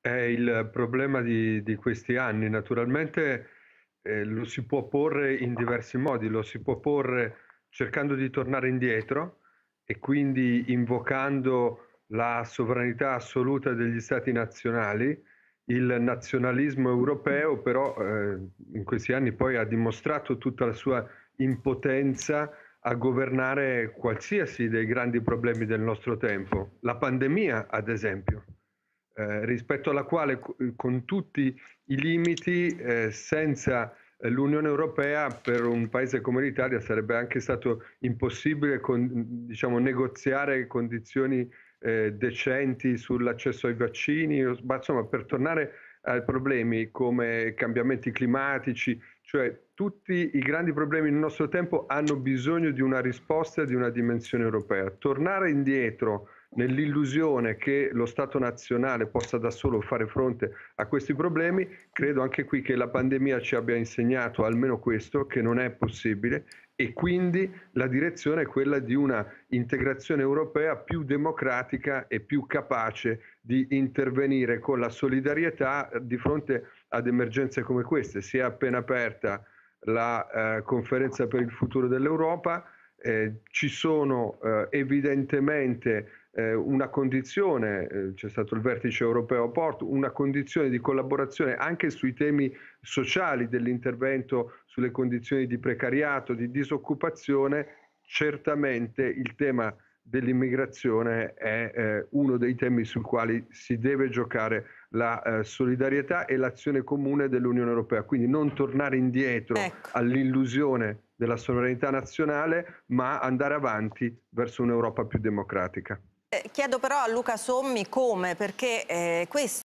è il problema di, di questi anni. Naturalmente eh, lo si può porre in diversi modi, lo si può porre cercando di tornare indietro e quindi invocando la sovranità assoluta degli stati nazionali. Il nazionalismo europeo però eh, in questi anni poi ha dimostrato tutta la sua impotenza a governare qualsiasi dei grandi problemi del nostro tempo, la pandemia ad esempio. Eh, rispetto alla quale con tutti i limiti, eh, senza l'Unione Europea per un paese come l'Italia sarebbe anche stato impossibile con, diciamo, negoziare condizioni eh, decenti sull'accesso ai vaccini, ma insomma per tornare ai problemi come cambiamenti climatici, cioè tutti i grandi problemi del nostro tempo hanno bisogno di una risposta, di una dimensione europea. Tornare indietro Nell'illusione che lo Stato nazionale possa da solo fare fronte a questi problemi, credo anche qui che la pandemia ci abbia insegnato almeno questo, che non è possibile e quindi la direzione è quella di una integrazione europea più democratica e più capace di intervenire con la solidarietà di fronte ad emergenze come queste. Si è appena aperta la eh, conferenza per il futuro dell'Europa, eh, ci sono eh, evidentemente eh, una condizione, eh, c'è stato il vertice europeo a Porto, una condizione di collaborazione anche sui temi sociali dell'intervento sulle condizioni di precariato, di disoccupazione, certamente il tema dell'immigrazione è eh, uno dei temi sul quale si deve giocare la eh, solidarietà e l'azione comune dell'Unione Europea, quindi non tornare indietro ecco. all'illusione della sovranità nazionale, ma andare avanti verso un'Europa più democratica. Eh, chiedo però a Luca Sommi come, perché eh, questo